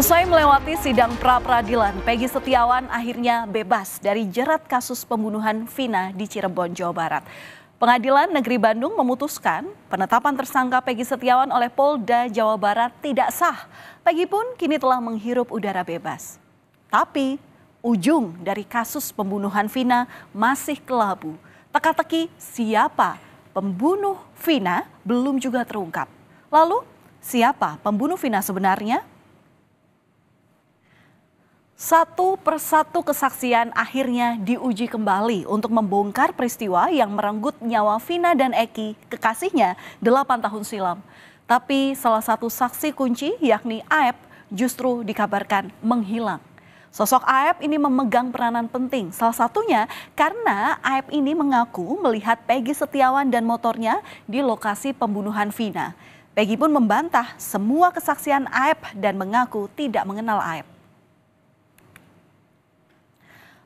Usai melewati sidang pra-peradilan, Peggy Setiawan akhirnya bebas dari jerat kasus pembunuhan Vina di Cirebon, Jawa Barat. Pengadilan Negeri Bandung memutuskan penetapan tersangka Peggy Setiawan oleh Polda Jawa Barat tidak sah. Peggy pun kini telah menghirup udara bebas. Tapi ujung dari kasus pembunuhan Vina masih kelabu. Teka-teki siapa pembunuh Vina belum juga terungkap. Lalu siapa pembunuh Vina sebenarnya? Satu persatu kesaksian akhirnya diuji kembali untuk membongkar peristiwa yang merenggut nyawa Vina dan Eki, kekasihnya delapan tahun silam. Tapi salah satu saksi kunci yakni Aep justru dikabarkan menghilang. Sosok Aep ini memegang peranan penting, salah satunya karena Aep ini mengaku melihat Peggy Setiawan dan motornya di lokasi pembunuhan Vina. Peggy pun membantah semua kesaksian Aep dan mengaku tidak mengenal Aep.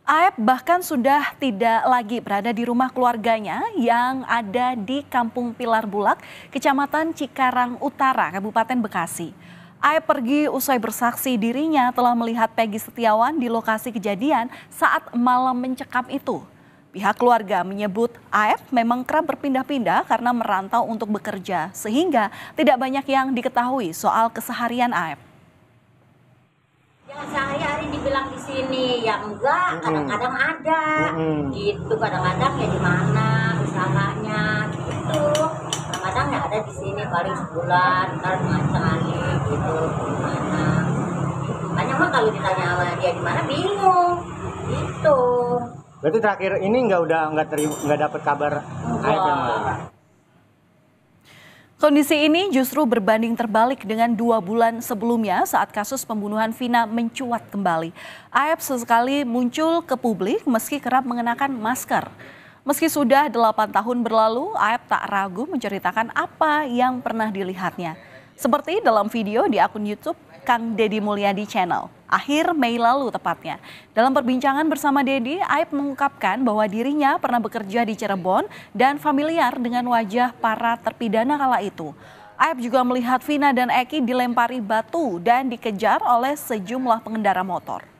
Aep bahkan sudah tidak lagi berada di rumah keluarganya yang ada di Kampung Pilar Bulak, Kecamatan Cikarang Utara, Kabupaten Bekasi. Aep pergi usai bersaksi dirinya telah melihat Peggy Setiawan di lokasi kejadian saat malam mencekam itu. Pihak keluarga menyebut Aep memang kerap berpindah-pindah karena merantau untuk bekerja, sehingga tidak banyak yang diketahui soal keseharian Aep. Ya, saya dibilang di sini ya enggak kadang-kadang ada gitu kadang-kadang ya di mana usahanya gitu kadang-kadang nggak ada di sini paling sebulan ntar sekali gitu gimana banyak mah kalau ditanya sama dia di mana bingung gitu berarti terakhir ini nggak udah nggak terima nggak dapet kabar ya, Enggak. Kondisi ini justru berbanding terbalik dengan dua bulan sebelumnya saat kasus pembunuhan Vina mencuat kembali. Aep sesekali muncul ke publik meski kerap mengenakan masker. Meski sudah delapan tahun berlalu, Aep tak ragu menceritakan apa yang pernah dilihatnya. Seperti dalam video di akun YouTube Kang Deddy Mulyadi Channel. Akhir Mei lalu tepatnya. Dalam perbincangan bersama Deddy, Aib mengungkapkan bahwa dirinya pernah bekerja di Cirebon dan familiar dengan wajah para terpidana kala itu. Aib juga melihat Vina dan Eki dilempari batu dan dikejar oleh sejumlah pengendara motor.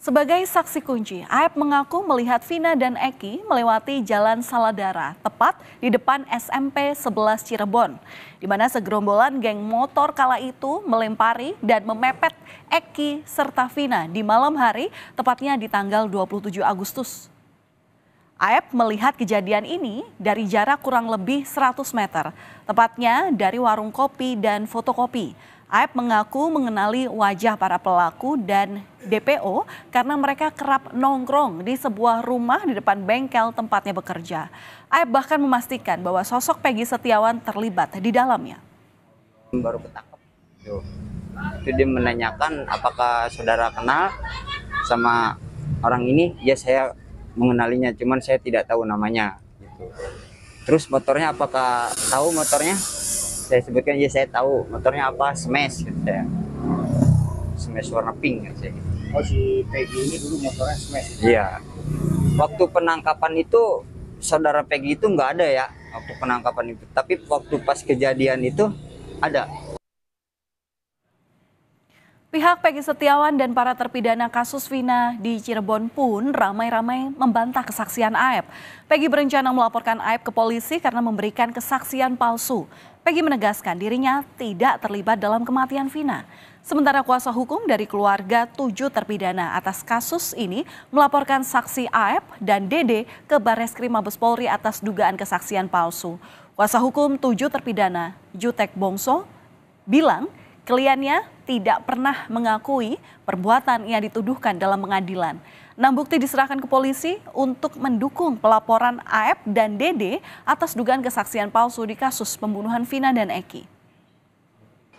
Sebagai saksi kunci, Aep mengaku melihat Vina dan Eki melewati Jalan Saladara, tepat di depan SMP 11 Cirebon, di mana segerombolan geng motor kala itu melempari dan memepet Eki serta Vina di malam hari, tepatnya di tanggal 27 Agustus. Aep melihat kejadian ini dari jarak kurang lebih 100 meter, tepatnya dari warung kopi dan fotokopi. Aep mengaku mengenali wajah para pelaku dan DPO karena mereka kerap nongkrong di sebuah rumah di depan bengkel tempatnya bekerja. Aep bahkan memastikan bahwa sosok Peggy Setiawan terlibat di dalamnya. Baru ketakut. Itu dia menanyakan apakah saudara kenal sama orang ini? Ya saya mengenalinya, cuman saya tidak tahu namanya. Gitu. Terus motornya apakah tahu motornya? saya sebutkan ya saya tahu motornya apa smash gitu saya smash warna pink gitu saya oh si Peggy ini dulu motornya smash gitu. iya waktu penangkapan itu saudara Peggy itu nggak ada ya waktu penangkapan itu tapi waktu pas kejadian itu ada Pihak Peggy Setiawan dan para terpidana kasus Vina di Cirebon pun ramai-ramai membantah kesaksian Aep. Peggy berencana melaporkan Aep ke polisi karena memberikan kesaksian palsu. Peggy menegaskan dirinya tidak terlibat dalam kematian Vina. Sementara kuasa hukum dari keluarga tujuh terpidana atas kasus ini melaporkan saksi Aep dan Dede ke Krim Mabes Polri atas dugaan kesaksian palsu. Kuasa hukum tujuh terpidana, Jutek Bongso, bilang Kliennya tidak pernah mengakui perbuatan yang dituduhkan dalam pengadilan. Enam bukti diserahkan ke polisi untuk mendukung pelaporan AF dan Dede atas dugaan kesaksian palsu di kasus pembunuhan Vina dan Eki.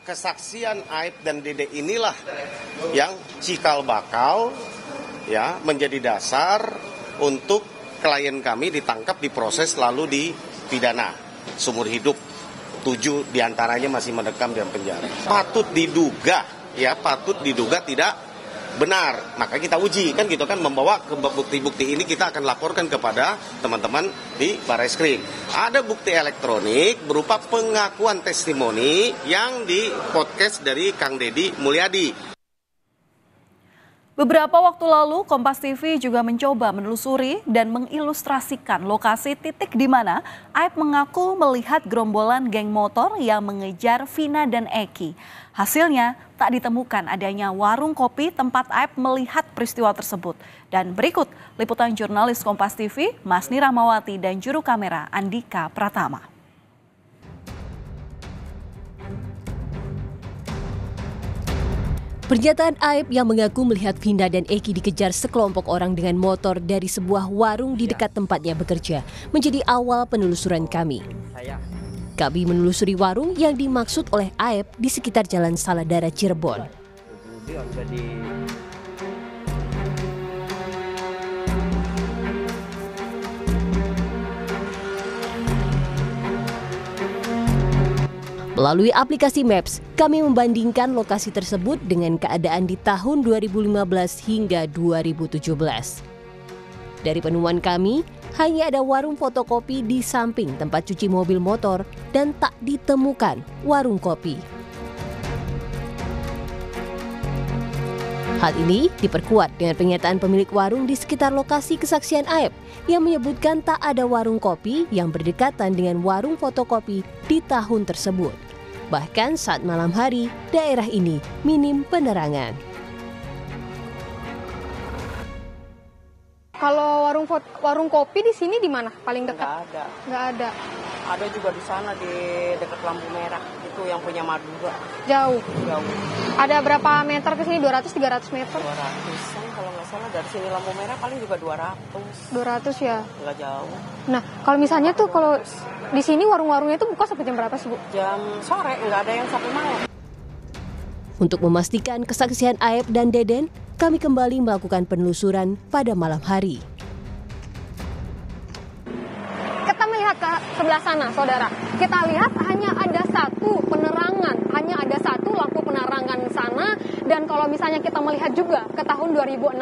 Kesaksian AF dan Dede inilah yang cikal bakal ya menjadi dasar untuk klien kami ditangkap diproses lalu dipidana seumur hidup tujuh diantaranya masih mendekam dan penjara. Patut diduga, ya patut diduga tidak benar. Maka kita uji kan gitu kan membawa ke bukti-bukti ini kita akan laporkan kepada teman-teman di Baris Krim. Ada bukti elektronik berupa pengakuan testimoni yang di podcast dari Kang Dedi Mulyadi. Beberapa waktu lalu, Kompas TV juga mencoba menelusuri dan mengilustrasikan lokasi titik di mana Aib mengaku melihat gerombolan geng motor yang mengejar Vina dan Eki. Hasilnya, tak ditemukan adanya warung kopi tempat Aib melihat peristiwa tersebut. Dan berikut liputan jurnalis Kompas TV, Masni Ramawati dan juru kamera Andika Pratama. Pernyataan Aib yang mengaku melihat Vinda dan Eki dikejar sekelompok orang dengan motor dari sebuah warung di iya. dekat tempatnya bekerja menjadi awal penelusuran kami. Kami menelusuri warung yang dimaksud oleh Aib di sekitar Jalan Saladara Cirebon. Melalui aplikasi Maps, kami membandingkan lokasi tersebut dengan keadaan di tahun 2015 hingga 2017. Dari penemuan kami, hanya ada warung fotokopi di samping tempat cuci mobil motor dan tak ditemukan warung kopi. Hal ini diperkuat dengan pernyataan pemilik warung di sekitar lokasi kesaksian Aep yang menyebutkan tak ada warung kopi yang berdekatan dengan warung fotokopi di tahun tersebut. Bahkan saat malam hari, daerah ini minim penerangan. Kalau warung warung kopi di sini di mana paling dekat? Enggak ada. Nggak ada ada juga di sana di dekat lampu merah itu yang punya Madura jauh jauh ada berapa meter ke sini 200 300 meter 200 an kalau nggak salah dari sini lampu merah paling juga 200 200 ya nggak jauh nah kalau misalnya tuh kalau di sini warung-warungnya itu buka sampai jam berapa sih bu jam sore nggak ada yang sampai malam untuk memastikan kesaksian Aep dan Deden, kami kembali melakukan penelusuran pada malam hari. sebelah sana, saudara. Kita lihat hanya ada satu penerangan, hanya ada satu lampu penerangan sana. Dan kalau misalnya kita melihat juga ke tahun 2016,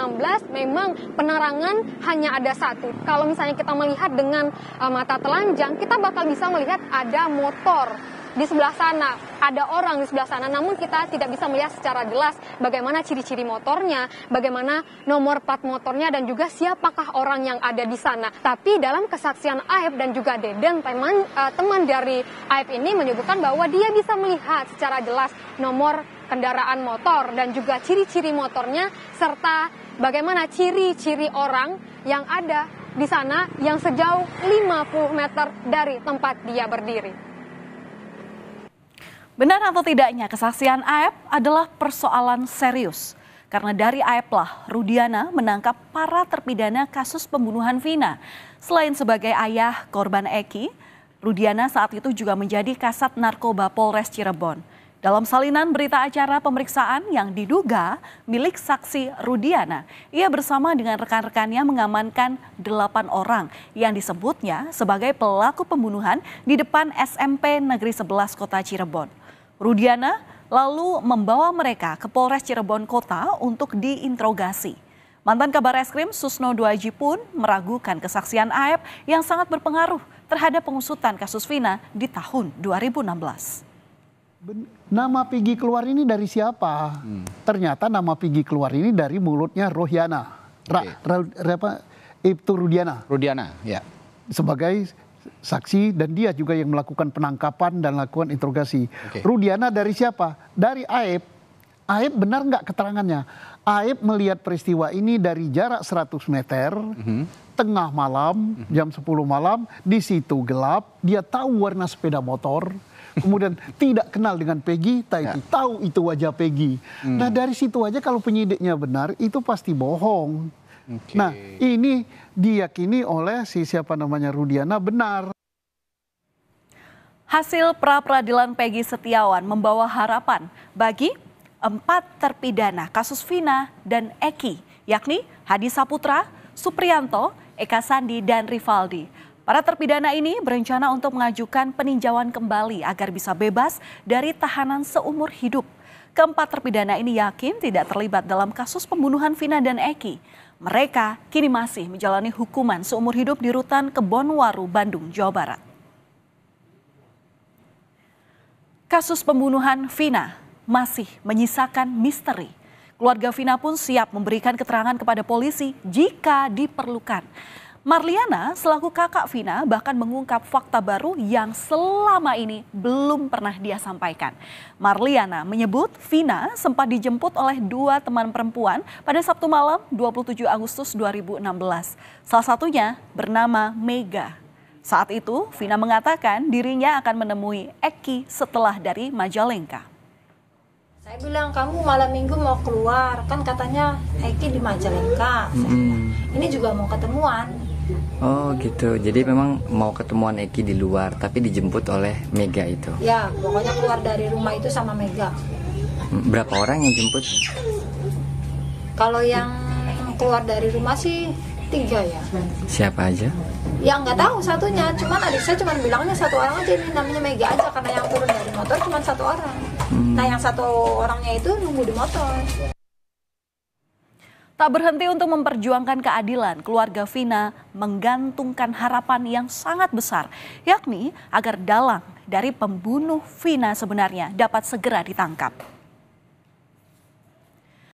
memang penerangan hanya ada satu. Kalau misalnya kita melihat dengan eh, mata telanjang, kita bakal bisa melihat ada motor di sebelah sana, ada orang di sebelah sana, namun kita tidak bisa melihat secara jelas bagaimana ciri-ciri motornya, bagaimana nomor plat motornya, dan juga siapakah orang yang ada di sana. Tapi dalam kesaksian Aib dan juga Deden, teman, uh, teman dari Aib ini menyebutkan bahwa dia bisa melihat secara jelas nomor kendaraan motor dan juga ciri-ciri motornya, serta bagaimana ciri-ciri orang yang ada di sana yang sejauh 50 meter dari tempat dia berdiri. Benar atau tidaknya, kesaksian Aep adalah persoalan serius. Karena dari Aep lah Rudiana menangkap para terpidana kasus pembunuhan Vina. Selain sebagai ayah korban Eki, Rudiana saat itu juga menjadi kasat narkoba Polres Cirebon. Dalam salinan berita acara pemeriksaan yang diduga milik saksi Rudiana, ia bersama dengan rekan-rekannya mengamankan delapan orang yang disebutnya sebagai pelaku pembunuhan di depan SMP Negeri 11 Kota Cirebon. Rudiana lalu membawa mereka ke Polres Cirebon Kota untuk diinterogasi. Mantan kabar eskrim Susno Duaji pun meragukan kesaksian Aep yang sangat berpengaruh terhadap pengusutan kasus Vina di tahun 2016. Nama Pigi keluar ini dari siapa? Hmm. Ternyata nama Pigi keluar ini dari mulutnya Rohyana. Ra, okay. ra, ra, apa? Ibtu Rudiana. Rudiana, ya. Sebagai saksi dan dia juga yang melakukan penangkapan dan lakukan interogasi. Okay. Rudiana dari siapa? Dari Aib Aib benar nggak keterangannya? Aib melihat peristiwa ini dari jarak 100 meter, mm -hmm. tengah malam, mm -hmm. jam 10 malam, di situ gelap, dia tahu warna sepeda motor, kemudian tidak kenal dengan Peggy, tapi ya. tahu itu wajah Peggy. Hmm. Nah dari situ aja kalau penyidiknya benar, itu pasti bohong. Okay. Nah ini diyakini oleh si siapa namanya Rudiana benar. Hasil pra peradilan Peggy Setiawan membawa harapan bagi empat terpidana kasus Vina dan Eki, yakni Hadi Saputra, Suprianto, Eka Sandi, dan Rivaldi. Para terpidana ini berencana untuk mengajukan peninjauan kembali agar bisa bebas dari tahanan seumur hidup. Keempat terpidana ini yakin tidak terlibat dalam kasus pembunuhan Vina dan Eki. Mereka kini masih menjalani hukuman seumur hidup di rutan Kebonwaru, Bandung, Jawa Barat. Kasus pembunuhan Vina masih menyisakan misteri. Keluarga Vina pun siap memberikan keterangan kepada polisi jika diperlukan. Marliana selaku kakak Vina bahkan mengungkap fakta baru yang selama ini belum pernah dia sampaikan. Marliana menyebut Vina sempat dijemput oleh dua teman perempuan pada Sabtu malam 27 Agustus 2016. Salah satunya bernama Mega. Saat itu Vina mengatakan dirinya akan menemui Eki setelah dari Majalengka saya bilang kamu malam minggu mau keluar kan katanya Eki di Majalengka hmm. ini juga mau ketemuan Oh gitu, jadi memang mau ketemuan Eki di luar, tapi dijemput oleh Mega itu. Ya, pokoknya keluar dari rumah itu sama Mega. Mm, berapa orang yang jemput? Kalau yang keluar dari rumah sih tiga ya. Siapa aja? Ya nggak tahu satunya, cuman adik saya cuman bilangnya satu orang aja ini namanya Mega aja karena yang turun dari motor cuma satu orang. Hmm. Nah yang satu orangnya itu nunggu di motor. Tak berhenti untuk memperjuangkan keadilan, keluarga Vina menggantungkan harapan yang sangat besar, yakni agar dalang dari pembunuh Vina sebenarnya dapat segera ditangkap.